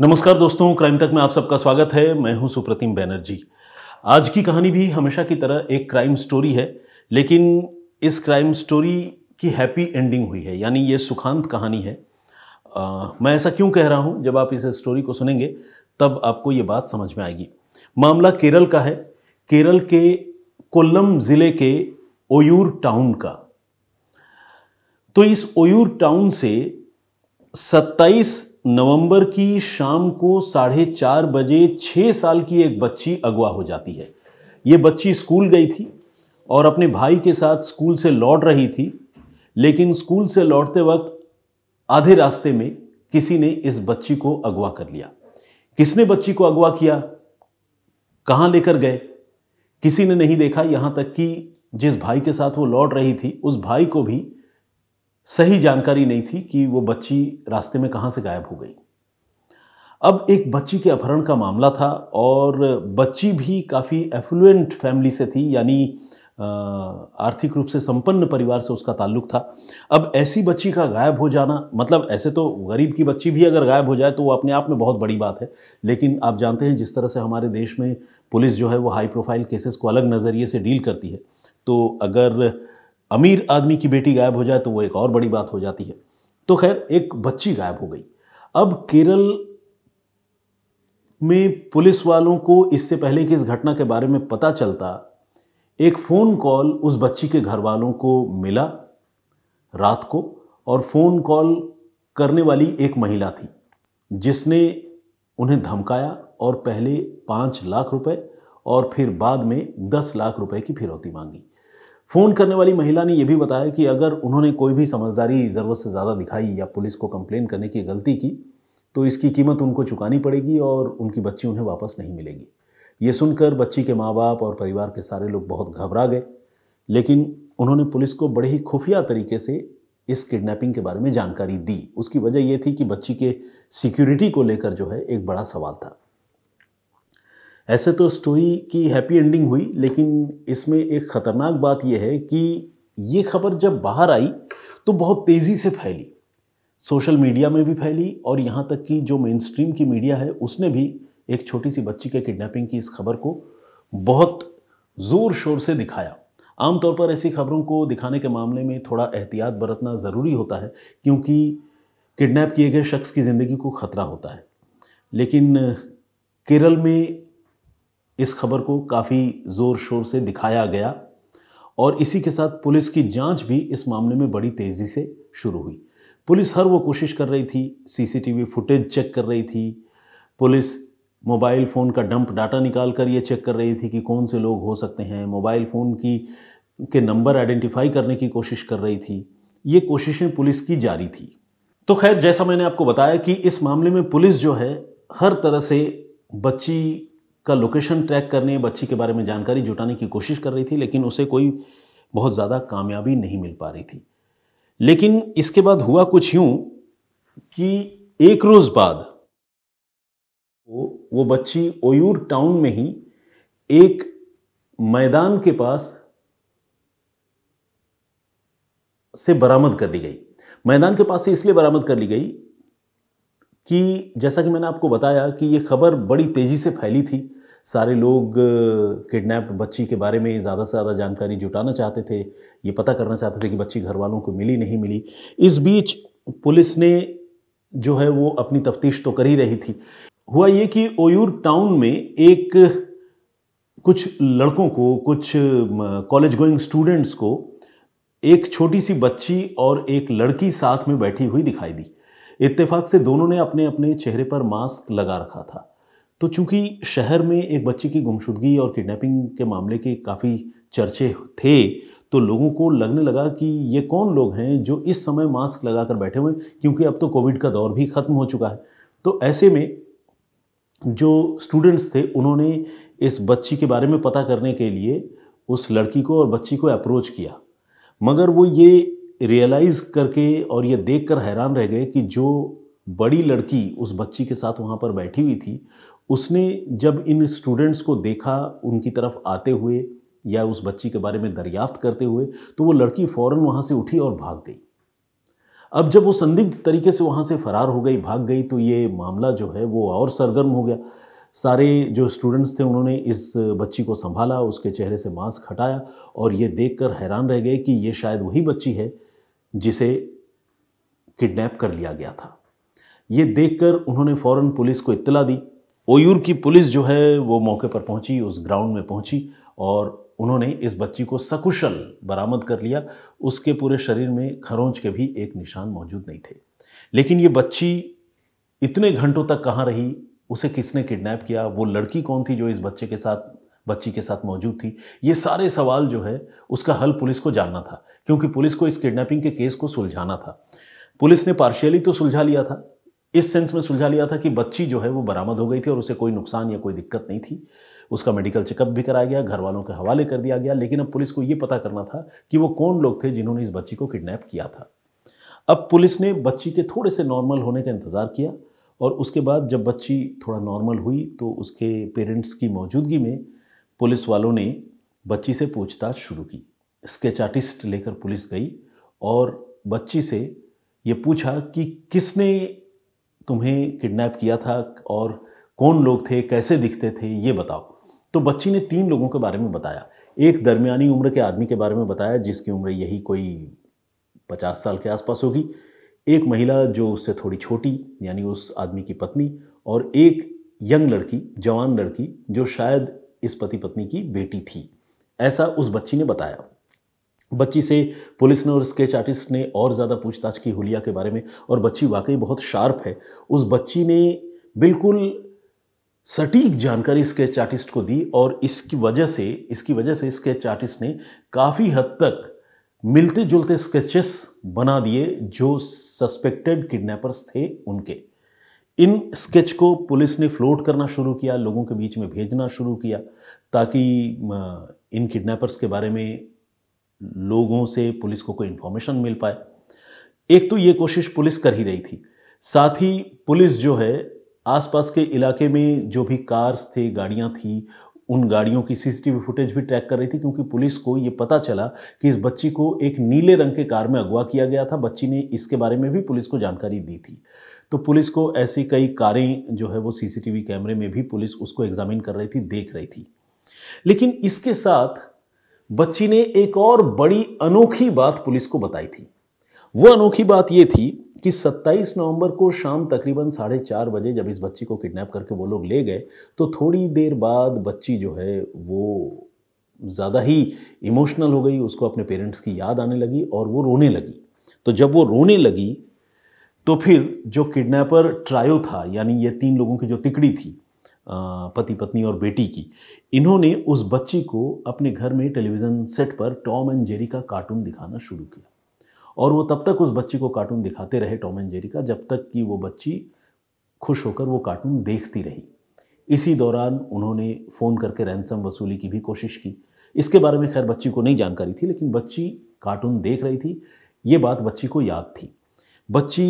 नमस्कार दोस्तों क्राइम तक में आप सबका स्वागत है मैं हूं सुप्रतिम बैनर्जी आज की कहानी भी हमेशा की तरह एक क्राइम स्टोरी है लेकिन इस क्राइम स्टोरी की हैप्पी एंडिंग हुई है यानी ये सुखांत कहानी है आ, मैं ऐसा क्यों कह रहा हूं जब आप इस स्टोरी को सुनेंगे तब आपको ये बात समझ में आएगी मामला केरल का है केरल के कोल्लम ज़िले के ओयूर टाउन का तो इस ओयूर टाउन से 27 नवंबर की शाम को साढ़े चार बजे छः साल की एक बच्ची अगवा हो जाती है ये बच्ची स्कूल गई थी और अपने भाई के साथ स्कूल से लौट रही थी लेकिन स्कूल से लौटते वक्त आधे रास्ते में किसी ने इस बच्ची को अगवा कर लिया किसने बच्ची को अगवा किया कहाँ लेकर गए किसी ने नहीं देखा यहाँ तक कि जिस भाई के साथ वो लौट रही थी उस भाई को भी सही जानकारी नहीं थी कि वो बच्ची रास्ते में कहाँ से गायब हो गई अब एक बच्ची के अपहरण का मामला था और बच्ची भी काफ़ी एफ्लुएंट फैमिली से थी यानी आर्थिक रूप से संपन्न परिवार से उसका ताल्लुक था अब ऐसी बच्ची का गायब हो जाना मतलब ऐसे तो गरीब की बच्ची भी अगर गायब हो जाए तो वो अपने आप में बहुत बड़ी बात है लेकिन आप जानते हैं जिस तरह से हमारे देश में पुलिस जो है वो हाई प्रोफाइल केसेस को अलग नज़रिए से डील करती है तो अगर अमीर आदमी की बेटी गायब हो जाए तो वो एक और बड़ी बात हो जाती है तो खैर एक बच्ची गायब हो गई अब केरल में पुलिस वालों को इससे पहले कि इस घटना के बारे में पता चलता एक फ़ोन कॉल उस बच्ची के घर वालों को मिला रात को और फ़ोन कॉल करने वाली एक महिला थी जिसने उन्हें धमकाया और पहले पाँच लाख रुपए और फिर बाद में दस लाख रुपए की फिरौती मांगी फ़ोन करने वाली महिला ने यह भी बताया कि अगर उन्होंने कोई भी समझदारी ज़रूरत से ज़्यादा दिखाई या पुलिस को कंप्लेन करने की गलती की तो इसकी कीमत उनको चुकानी पड़ेगी और उनकी बच्ची उन्हें वापस नहीं मिलेगी ये सुनकर बच्ची के माँ बाप और परिवार के सारे लोग बहुत घबरा गए लेकिन उन्होंने पुलिस को बड़े ही खुफिया तरीके से इस किडनैपिंग के बारे में जानकारी दी उसकी वजह यह थी कि बच्ची के सिक्योरिटी को लेकर जो है एक बड़ा सवाल था ऐसे तो स्टोरी की हैप्पी एंडिंग हुई लेकिन इसमें एक ख़तरनाक बात यह है कि ये खबर जब बाहर आई तो बहुत तेज़ी से फैली सोशल मीडिया में भी फैली और यहाँ तक कि जो मेन स्ट्रीम की मीडिया है उसने भी एक छोटी सी बच्ची के किडनैपिंग की इस खबर को बहुत ज़ोर शोर से दिखाया आमतौर पर ऐसी खबरों को दिखाने के मामले में थोड़ा एहतियात बरतना ज़रूरी होता है क्योंकि किडनैप किए गए शख्स की ज़िंदगी को ख़तरा होता है लेकिन केरल में इस खबर को काफ़ी ज़ोर शोर से दिखाया गया और इसी के साथ पुलिस की जांच भी इस मामले में बड़ी तेज़ी से शुरू हुई पुलिस हर वो कोशिश कर रही थी सीसीटीवी फुटेज चेक कर रही थी पुलिस मोबाइल फ़ोन का डंप डाटा निकाल कर ये चेक कर रही थी कि कौन से लोग हो सकते हैं मोबाइल फ़ोन की के नंबर आइडेंटिफाई करने की कोशिश कर रही थी ये कोशिशें पुलिस की जारी थी तो खैर जैसा मैंने आपको बताया कि इस मामले में पुलिस जो है हर तरह से बच्ची का लोकेशन ट्रैक करने बच्ची के बारे में जानकारी जुटाने की कोशिश कर रही थी लेकिन उसे कोई बहुत ज़्यादा कामयाबी नहीं मिल पा रही थी लेकिन इसके बाद हुआ कुछ यूं कि एक रोज़ बाद वो वो बच्ची ओयूर टाउन में ही एक मैदान के पास से बरामद कर ली गई मैदान के पास से इसलिए बरामद कर ली गई कि जैसा कि मैंने आपको बताया कि ये खबर बड़ी तेज़ी से फैली थी सारे लोग किडनैप्ड बच्ची के बारे में ज़्यादा से ज़्यादा जानकारी जुटाना चाहते थे ये पता करना चाहते थे कि बच्ची घर वालों को मिली नहीं मिली इस बीच पुलिस ने जो है वो अपनी तफ्तीश तो कर ही रही थी हुआ ये कि ओयूर टाउन में एक कुछ लड़कों को कुछ कॉलेज गोइंग स्टूडेंट्स को एक छोटी सी बच्ची और एक लड़की साथ में बैठी हुई दिखाई दी इत्तेफाक से दोनों ने अपने अपने चेहरे पर मास्क लगा रखा था तो चूंकि शहर में एक बच्चे की गुमशुदगी और किडनैपिंग के मामले के काफ़ी चर्चे थे तो लोगों को लगने लगा कि ये कौन लोग हैं जो इस समय मास्क लगा कर बैठे हुए क्योंकि अब तो कोविड का दौर भी ख़त्म हो चुका है तो ऐसे में जो स्टूडेंट्स थे उन्होंने इस बच्ची के बारे में पता करने के लिए उस लड़की को और बच्ची को अप्रोच किया मगर वो ये रियलाइज़ करके और ये देख कर हैरान रह गए कि जो बड़ी लड़की उस बच्ची के साथ वहाँ पर बैठी हुई थी उसने जब इन स्टूडेंट्स को देखा उनकी तरफ आते हुए या उस बच्ची के बारे में दरियाफ्त करते हुए तो वो लड़की फ़ौरन वहाँ से उठी और भाग गई अब जब वो संदिग्ध तरीके से वहाँ से फरार हो गई भाग गई तो ये मामला जो है वो और सरगर्म हो गया सारे जो स्टूडेंट्स थे उन्होंने इस बच्ची को संभाला उसके चेहरे से मांस हटाया और ये देखकर हैरान रह गए कि ये शायद वही बच्ची है जिसे किडनैप कर लिया गया था ये देखकर उन्होंने फौरन पुलिस को इत्तला दी ओयूर की पुलिस जो है वो मौके पर पहुंची उस ग्राउंड में पहुंची और उन्होंने इस बच्ची को सकुशल बरामद कर लिया उसके पूरे शरीर में खरोंच के भी एक निशान मौजूद नहीं थे लेकिन ये बच्ची इतने घंटों तक कहाँ रही उसे किसने किडनैप किया वो लड़की कौन थी जो इस बच्चे के साथ बच्ची के साथ मौजूद थी ये सारे सवाल जो है उसका हल पुलिस को जानना था क्योंकि पुलिस को इस किडनैपिंग के केस को सुलझाना था पुलिस ने पार्शियली तो सुलझा लिया था इस सेंस में सुलझा लिया था कि बच्ची जो है वो बरामद हो गई थी और उसे कोई नुकसान या कोई दिक्कत नहीं थी उसका मेडिकल चेकअप भी कराया गया घर वालों के हवाले कर दिया गया लेकिन अब पुलिस को ये पता करना था कि वो कौन लोग थे जिन्होंने इस बच्ची को किडनैप किया था अब पुलिस ने बच्ची के थोड़े से नॉर्मल होने का इंतज़ार किया और उसके बाद जब बच्ची थोड़ा नॉर्मल हुई तो उसके पेरेंट्स की मौजूदगी में पुलिस वालों ने बच्ची से पूछताछ शुरू की स्केच आर्टिस्ट लेकर पुलिस गई और बच्ची से ये पूछा कि किसने तुम्हें किडनैप किया था और कौन लोग थे कैसे दिखते थे ये बताओ तो बच्ची ने तीन लोगों के बारे में बताया एक दरमियानी उम्र के आदमी के बारे में बताया जिसकी उम्र यही कोई पचास साल के आसपास होगी एक महिला जो उससे थोड़ी छोटी यानी उस आदमी की पत्नी और एक यंग लड़की जवान लड़की जो शायद इस पति पत्नी की बेटी थी ऐसा उस बच्ची ने बताया बच्ची से पुलिस ने और स्केच आर्टिस्ट ने और ज़्यादा पूछताछ की हुलिया के बारे में और बच्ची वाकई बहुत शार्प है उस बच्ची ने बिल्कुल सटीक जानकारी स्केच आर्टिस्ट को दी और इसकी वजह से इसकी वजह से स्केच आर्टिस्ट ने काफ़ी हद तक मिलते जुलते स्केचेस बना दिए जो सस्पेक्टेड किडनैपर्स थे उनके इन स्केच को पुलिस ने फ्लोट करना शुरू किया लोगों के बीच में भेजना शुरू किया ताकि इन किडनैपर्स के बारे में लोगों से पुलिस को कोई इन्फॉर्मेशन मिल पाए एक तो ये कोशिश पुलिस कर ही रही थी साथ ही पुलिस जो है आसपास के इलाके में जो भी कार्स थे गाड़ियां थी उन गाड़ियों की सीसीटीवी फुटेज भी ट्रैक कर रही थी क्योंकि पुलिस को ये पता चला कि इस बच्ची को एक नीले रंग के कार में अगवा किया गया था बच्ची ने इसके बारे में भी पुलिस को जानकारी दी थी तो पुलिस को ऐसी कई कारें जो है वो सीसीटीवी कैमरे में भी पुलिस उसको एग्जामिन कर रही थी देख रही थी लेकिन इसके साथ बच्ची ने एक और बड़ी अनोखी बात पुलिस को बताई थी वो अनोखी बात ये थी कि 27 नवंबर को शाम तकरीबन साढ़े चार बजे जब इस बच्ची को किडनैप करके वो लोग ले गए तो थोड़ी देर बाद बच्ची जो है वो ज़्यादा ही इमोशनल हो गई उसको अपने पेरेंट्स की याद आने लगी और वो रोने लगी तो जब वो रोने लगी तो फिर जो किडनैपर ट्रायो था यानी ये तीन लोगों की जो तिकड़ी थी पति पत्नी और बेटी की इन्होंने उस बच्ची को अपने घर में टेलीविज़न सेट पर टॉम एंड जेरी का कार्टून दिखाना शुरू किया और वो तब तक उस बच्ची को कार्टून दिखाते रहे टॉम एंड जेरी का जब तक कि वो बच्ची खुश होकर वो कार्टून देखती रही इसी दौरान उन्होंने फ़ोन करके रैनसम वसूली की भी कोशिश की इसके बारे में खैर बच्ची को नहीं जानकारी थी लेकिन बच्ची कार्टून देख रही थी ये बात बच्ची को याद थी बच्ची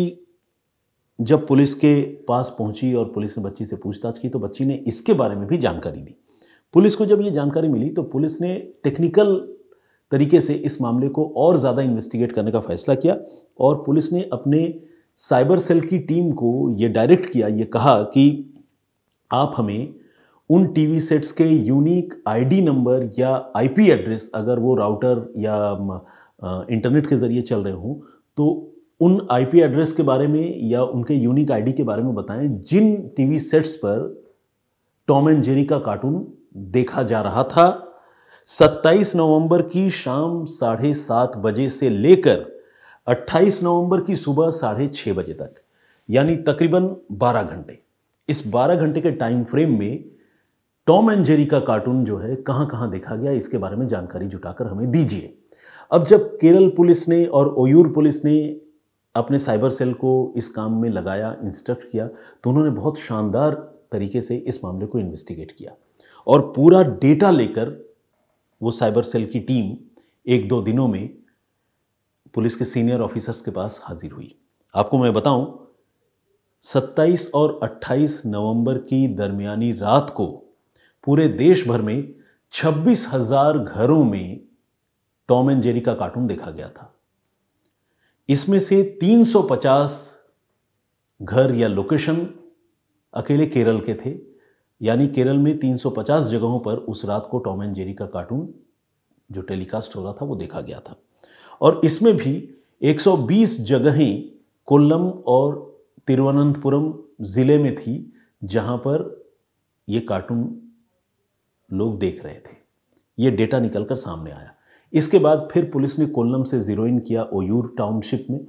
जब पुलिस के पास पहुंची और पुलिस ने बच्ची से पूछताछ की तो बच्ची ने इसके बारे में भी जानकारी दी पुलिस को जब ये जानकारी मिली तो पुलिस ने टेक्निकल तरीके से इस मामले को और ज़्यादा इन्वेस्टिगेट करने का फैसला किया और पुलिस ने अपने साइबर सेल की टीम को ये डायरेक्ट किया ये कहा कि आप हमें उन टीवी सेट्स के यूनिक आईडी नंबर या आईपी एड्रेस अगर वो राउटर या इंटरनेट के ज़रिए चल रहे हों तो उन आईपी एड्रेस के बारे में या उनके यूनिक आईडी के बारे में बताएं जिन टीवी सेट्स पर टॉम एंड जेरी का कार्टून देखा जा रहा था 27 नवंबर की शाम साढ़े सात बजे से लेकर 28 नवंबर की सुबह साढ़े छः बजे तक यानी तकरीबन 12 घंटे इस 12 घंटे के टाइम फ्रेम में टॉम एंड जेरी का कार्टून जो है कहां कहां देखा गया इसके बारे में जानकारी जुटाकर हमें दीजिए अब जब केरल पुलिस ने और ओयूर पुलिस ने अपने साइबर सेल को इस काम में लगाया इंस्ट्रक्ट किया तो उन्होंने बहुत शानदार तरीके से इस मामले को इन्वेस्टिगेट किया और पूरा डेटा लेकर वो साइबर सेल की टीम एक दो दिनों में पुलिस के सीनियर ऑफिसर्स के पास हाजिर हुई आपको मैं बताऊं 27 और 28 नवंबर की दरमियानी रात को पूरे देश भर में छब्बीस हजार घरों में टॉम एंड जेरी का कार्टून देखा गया था इसमें से 350 घर या लोकेशन अकेले केरल के थे यानी केरल में 350 जगहों पर उस रात को टॉम एंड जेरी का कार्टून जो टेलीकास्ट हो रहा था वो देखा गया था और इसमें भी 120 जगहें कोल्लम और तिरुवनंतपुरम ज़िले में थी जहां पर ये कार्टून लोग देख रहे थे ये डेटा निकलकर सामने आया इसके बाद फिर पुलिस ने कोल्लम से ज़ीरोइन किया ओयूर टाउनशिप में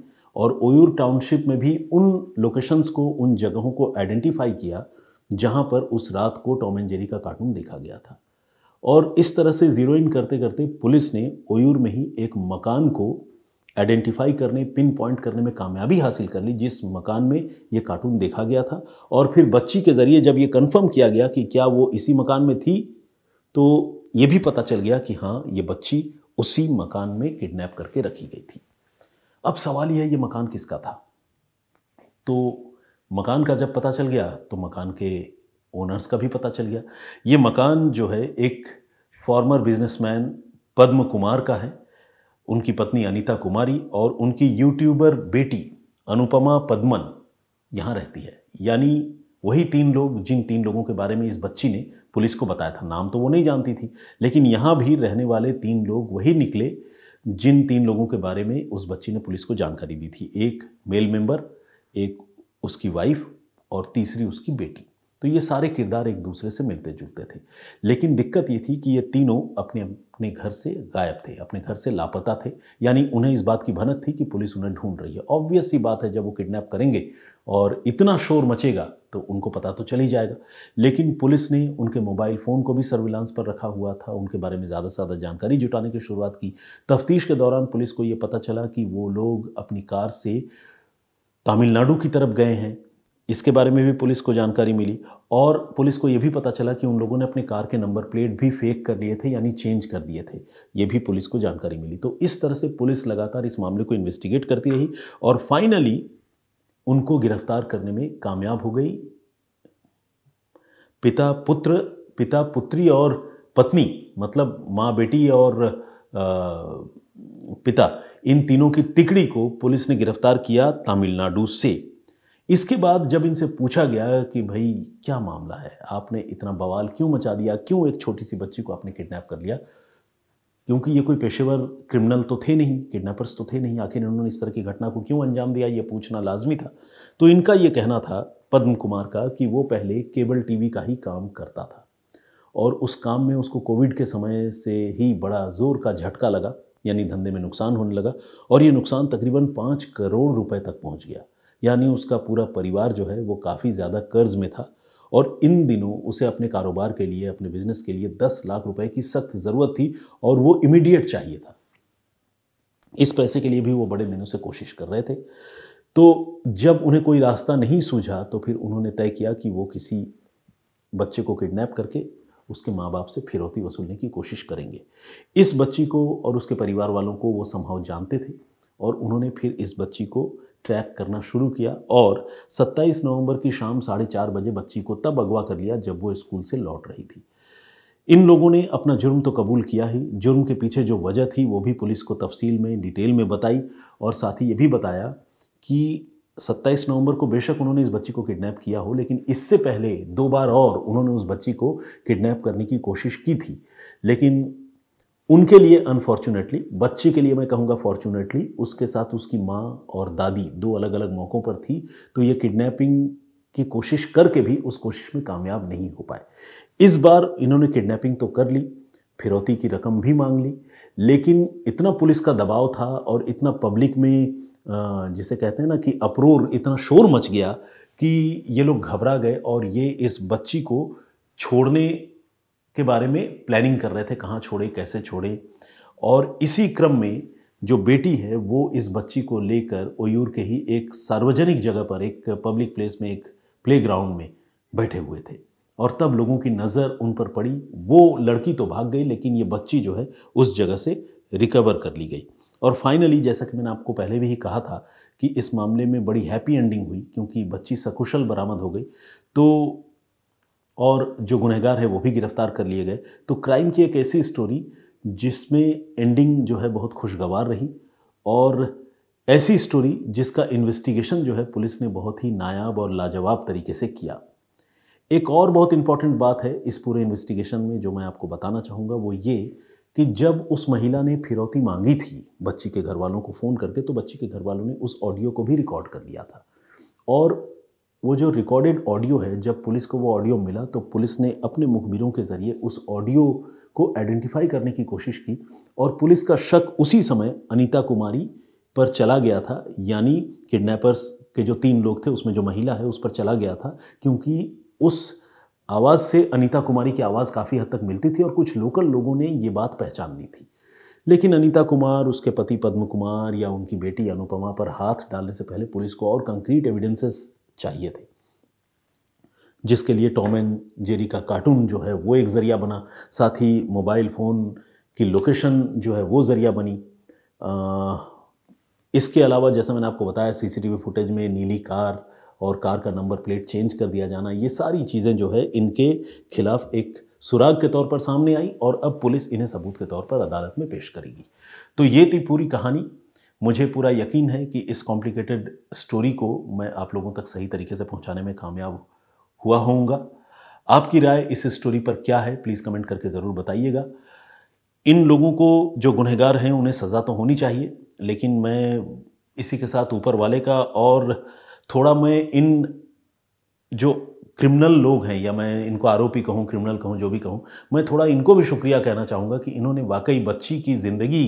और ओयूर टाउनशिप में भी उन लोकेशंस को उन जगहों को आइडेंटिफाई किया जहां पर उस रात को टॉम एंड जेरी का कार्टून देखा गया था और इस तरह से ज़ीरोइन करते करते पुलिस ने ओयूर में ही एक मकान को आइडेंटिफाई करने पिन पॉइंट करने में कामयाबी हासिल कर ली जिस मकान में ये कार्टून देखा गया था और फिर बच्ची के ज़रिए जब ये कंफर्म किया गया कि क्या वो इसी मकान में थी तो ये भी पता चल गया कि हाँ ये बच्ची उसी मकान में किडनैप करके रखी गई थी अब सवाल यह है ये मकान किसका था तो मकान का जब पता चल गया तो मकान के ओनर्स का भी पता चल गया ये मकान जो है एक फॉर्मर बिजनेसमैन पद्म कुमार का है उनकी पत्नी अनीता कुमारी और उनकी यूट्यूबर बेटी अनुपमा पद्मन यहाँ रहती है यानी वही तीन लोग जिन तीन लोगों के बारे में इस बच्ची ने पुलिस को बताया था नाम तो वो नहीं जानती थी लेकिन यहाँ भी रहने वाले तीन लोग वही निकले जिन तीन लोगों के बारे में उस बच्ची ने पुलिस को जानकारी दी थी एक मेल मेंबर एक उसकी वाइफ और तीसरी उसकी बेटी तो ये सारे किरदार एक दूसरे से मिलते जुलते थे लेकिन दिक्कत ये थी कि ये तीनों अपने अपने घर से गायब थे अपने घर से लापता थे यानी उन्हें इस बात की भनक थी कि पुलिस उन्हें ढूंढ रही है ऑब्वियस सी बात है जब वो किडनैप करेंगे और इतना शोर मचेगा तो उनको पता तो चल ही जाएगा लेकिन पुलिस ने उनके मोबाइल फ़ोन को भी सर्विलांस पर रखा हुआ था उनके बारे में ज़्यादा से ज़्यादा जानकारी जुटाने की शुरुआत की तफ्तीश के दौरान पुलिस को ये पता चला कि वो लोग अपनी कार से तमिलनाडु की तरफ गए हैं इसके बारे में भी पुलिस को जानकारी मिली और पुलिस को यह भी पता चला कि उन लोगों ने अपने कार के नंबर प्लेट भी फेक कर लिए थे यानी चेंज कर दिए थे ये भी पुलिस को जानकारी मिली तो इस तरह से पुलिस लगातार इस मामले को इन्वेस्टिगेट करती रही और फाइनली उनको गिरफ्तार करने में कामयाब हो गई पिता पुत्र पिता पुत्री और पत्नी मतलब माँ बेटी और आ, पिता इन तीनों की तिकड़ी को पुलिस ने गिरफ्तार किया तमिलनाडु से इसके बाद जब इनसे पूछा गया कि भाई क्या मामला है आपने इतना बवाल क्यों मचा दिया क्यों एक छोटी सी बच्ची को आपने किडनैप कर लिया क्योंकि ये कोई पेशेवर क्रिमिनल तो थे नहीं किडनैपर्स तो थे नहीं आखिर इन्होंने इस तरह की घटना को क्यों अंजाम दिया ये पूछना लाजमी था तो इनका ये कहना था पद्म कुमार का कि वो पहले केबल टीवी का ही काम करता था और उस काम में उसको कोविड के समय से ही बड़ा जोर का झटका लगा यानी धंधे में नुकसान होने लगा और ये नुकसान तकरीबन पाँच करोड़ रुपए तक पहुँच गया यानी उसका पूरा परिवार जो है वो काफ़ी ज़्यादा कर्ज में था और इन दिनों उसे अपने कारोबार के लिए अपने बिजनेस के लिए दस लाख रुपए की सख्त ज़रूरत थी और वो इमीडिएट चाहिए था इस पैसे के लिए भी वो बड़े दिनों से कोशिश कर रहे थे तो जब उन्हें कोई रास्ता नहीं सूझा तो फिर उन्होंने तय किया कि वो किसी बच्चे को किडनैप करके उसके माँ बाप से फिरौती वसूलने की कोशिश करेंगे इस बच्ची को और उसके परिवार वालों को वो संभाव जानते थे और उन्होंने फिर इस बच्ची को ट्रैक करना शुरू किया और 27 नवंबर की शाम साढ़े चार बजे बच्ची को तब अगवा कर लिया जब वो स्कूल से लौट रही थी इन लोगों ने अपना जुर्म तो कबूल किया ही जुर्म के पीछे जो वजह थी वो भी पुलिस को तफसील में डिटेल में बताई और साथ ही ये भी बताया कि 27 नवंबर को बेशक उन्होंने इस बच्ची को किडनैप किया हो लेकिन इससे पहले दो बार और उन्होंने उस बच्ची को किडनैप करने की कोशिश की थी लेकिन उनके लिए अनफॉर्चुनेटली बच्ची के लिए मैं कहूँगा फॉर्चुनेटली उसके साथ उसकी माँ और दादी दो अलग अलग मौक़ों पर थी तो ये किडनैपिंग की कोशिश करके भी उस कोशिश में कामयाब नहीं हो पाए इस बार इन्होंने किडनैपिंग तो कर ली फिरौती की रकम भी मांग ली लेकिन इतना पुलिस का दबाव था और इतना पब्लिक में जिसे कहते हैं ना कि अप्रोर इतना शोर मच गया कि ये लोग घबरा गए और ये इस बच्ची को छोड़ने के बारे में प्लानिंग कर रहे थे कहाँ छोड़े कैसे छोड़े और इसी क्रम में जो बेटी है वो इस बच्ची को लेकर ओयूर के ही एक सार्वजनिक जगह पर एक पब्लिक प्लेस में एक प्ले में बैठे हुए थे और तब लोगों की नज़र उन पर पड़ी वो लड़की तो भाग गई लेकिन ये बच्ची जो है उस जगह से रिकवर कर ली गई और फाइनली जैसा कि मैंने आपको पहले भी ही कहा था कि इस मामले में बड़ी हैप्पी एंडिंग हुई क्योंकि बच्ची सकुशल बरामद हो गई तो और जो गुनहगार है वो भी गिरफ्तार कर लिए गए तो क्राइम की एक ऐसी स्टोरी जिसमें एंडिंग जो है बहुत खुशगवार रही और ऐसी स्टोरी जिसका इन्वेस्टिगेशन जो है पुलिस ने बहुत ही नायाब और लाजवाब तरीके से किया एक और बहुत इम्पॉर्टेंट बात है इस पूरे इन्वेस्टिगेशन में जो मैं आपको बताना चाहूँगा वो ये कि जब उस महिला ने फिरौती मांगी थी बच्ची के घर वालों को फ़ोन करके तो बच्ची के घर वालों ने उस ऑडियो को भी रिकॉर्ड कर लिया था और वो जो रिकॉर्डेड ऑडियो है जब पुलिस को वो ऑडियो मिला तो पुलिस ने अपने मुखबिरों के ज़रिए उस ऑडियो को आइडेंटिफाई करने की कोशिश की और पुलिस का शक उसी समय अनीता कुमारी पर चला गया था यानी किडनैपर्स के जो तीन लोग थे उसमें जो महिला है उस पर चला गया था क्योंकि उस आवाज़ से अनीता कुमारी की आवाज़ काफ़ी हद तक मिलती थी और कुछ लोकल लोगों ने ये बात पहचान ली थी लेकिन अनीता कुमार उसके पति पद्म कुमार या उनकी बेटी अनुपमा पर हाथ डालने से पहले पुलिस को और कंक्रीट एविडेंसेस चाहिए थे जिसके लिए टॉम एंड जेरी का कार्टून जो है वो एक ज़रिया बना साथ ही मोबाइल फ़ोन की लोकेशन जो है वो ज़रिया बनी आ, इसके अलावा जैसा मैंने आपको बताया सीसीटीवी फुटेज में नीली कार और कार का नंबर प्लेट चेंज कर दिया जाना ये सारी चीज़ें जो है इनके खिलाफ एक सुराग के तौर पर सामने आई और अब पुलिस इन्हें सबूत के तौर पर अदालत में पेश करेगी तो ये थी पूरी कहानी मुझे पूरा यकीन है कि इस कॉम्प्लिकेटेड स्टोरी को मैं आप लोगों तक सही तरीके से पहुंचाने में कामयाब हुआ होऊंगा आपकी राय इस स्टोरी पर क्या है प्लीज़ कमेंट करके ज़रूर बताइएगा इन लोगों को जो गुनहगार हैं उन्हें सज़ा तो होनी चाहिए लेकिन मैं इसी के साथ ऊपर वाले का और थोड़ा मैं इन जो क्रिमिनल लोग हैं या मैं इनको आरोपी कहूँ क्रिमिनल कहूँ जो भी कहूँ मैं थोड़ा इनको भी शुक्रिया कहना चाहूँगा कि इन्होंने वाकई बच्ची की ज़िंदगी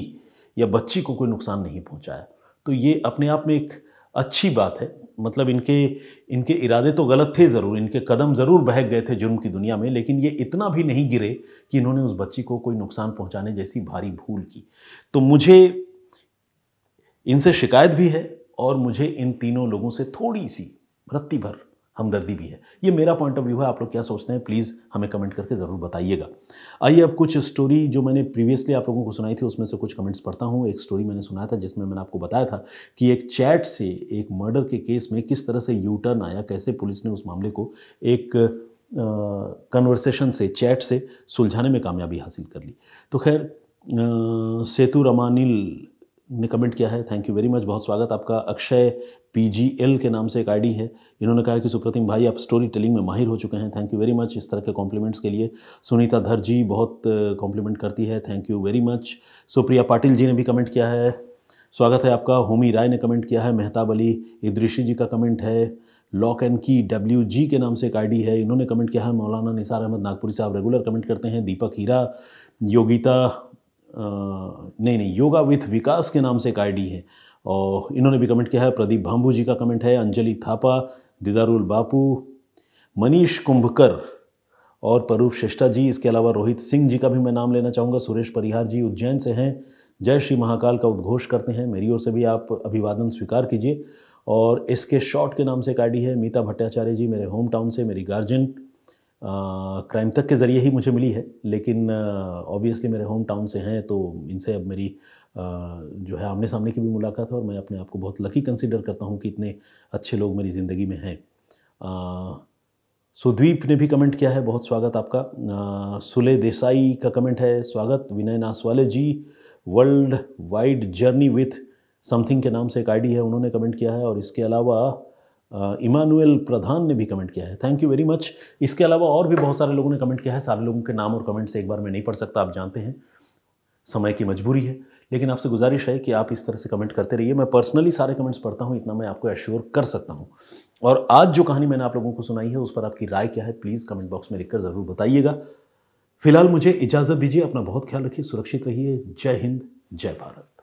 या बच्ची को कोई नुकसान नहीं पहुंचाया तो ये अपने आप में एक अच्छी बात है मतलब इनके इनके इरादे तो गलत थे ज़रूर इनके कदम ज़रूर बहक गए थे जुर्म की दुनिया में लेकिन ये इतना भी नहीं गिरे कि इन्होंने उस बच्ची को कोई नुकसान पहुंचाने जैसी भारी भूल की तो मुझे इनसे शिकायत भी है और मुझे इन तीनों लोगों से थोड़ी सी रत्ती भर हमदर्दी भी है ये मेरा पॉइंट ऑफ व्यू है आप लोग क्या सोचते हैं प्लीज़ हमें कमेंट करके ज़रूर बताइएगा आइए अब कुछ स्टोरी जो मैंने प्रीवियसली आप लोगों को सुनाई थी उसमें से कुछ कमेंट्स पढ़ता हूँ एक स्टोरी मैंने सुनाया था जिसमें मैंने आपको बताया था कि एक चैट से एक मर्डर के केस में किस तरह से यू टर्न आया कैसे पुलिस ने उस मामले को एक कन्वर्सेशन से चैट से सुलझाने में कामयाबी हासिल कर ली तो खैर सेतु रमानिल ने कमेंट किया है थैंक यू वेरी मच बहुत स्वागत आपका अक्षय पीजीएल के नाम से एक आईडी है इन्होंने कहा कि सुप्रतिम भाई आप स्टोरी टेलिंग में माहिर हो चुके हैं थैंक यू वेरी मच इस तरह के कॉम्प्लीमेंट्स के लिए सुनीता धर जी बहुत कॉम्प्लीमेंट करती है thank you very much Supriya Patil ji ने भी कमेंट किया है स्वागत है आपका होमी राय ने कमेंट किया है मेहताब अली इद्रिशी जी का कमेंट है lock and key W G के नाम से एक आईडी है इन्होंने कमेंट किया है मौलाना निसार अहमद नागपुरी साहब रेगुलर कमेंट करते हैं दीपक हीरा योगिता नहीं नहीं योगा विथ विकास के नाम से एक आईडी है और इन्होंने भी कमेंट किया है प्रदीप भांबू जी का कमेंट है अंजलि थापा दिदारुल बापू मनीष कुंभकर और परूप श्रेष्ठा जी इसके अलावा रोहित सिंह जी का भी मैं नाम लेना चाहूँगा सुरेश परिहार जी उज्जैन से हैं जय श्री महाकाल का उद्घोष करते हैं मेरी ओर से भी आप अभिवादन स्वीकार कीजिए और इसके शॉर्ट के नाम से एक है मीता भट्टाचार्य जी मेरे होम टाउन से मेरी गार्जियन क्राइम तक के ज़रिए ही मुझे मिली है लेकिन ऑब्वियसली मेरे होम टाउन से हैं तो इनसे अब मेरी जो है आमने सामने की भी मुलाकात है और मैं अपने आप को बहुत लकी कंसिडर करता हूँ कि इतने अच्छे लोग मेरी ज़िंदगी में हैं सुद्वीप ने भी कमेंट किया है बहुत स्वागत आपका सुले देसाई का कमेंट है स्वागत Vinay Naswale ji world wide journey with something के नाम से एक आईडी है उन्होंने कमेंट किया है और इसके अलावा इमानुअल प्रधान ने भी कमेंट किया है थैंक यू वेरी मच इसके अलावा और भी बहुत सारे लोगों ने कमेंट किया है सारे लोगों के नाम और कमेंट्स एक बार मैं नहीं पढ़ सकता आप जानते हैं समय की मजबूरी है लेकिन आपसे गुजारिश है कि आप इस तरह से कमेंट करते रहिए मैं पर्सनली सारे कमेंट्स पढ़ता हूँ इतना मैं आपको एश्योर कर सकता हूँ और आज जो कहानी मैंने आप लोगों को सुनाई है उस पर आपकी राय क्या है प्लीज़ कमेंट बॉक्स में लिखकर ज़रूर बताइएगा फिलहाल मुझे इजाज़त दीजिए अपना बहुत ख्याल रखिए सुरक्षित रहिए जय हिंद जय भारत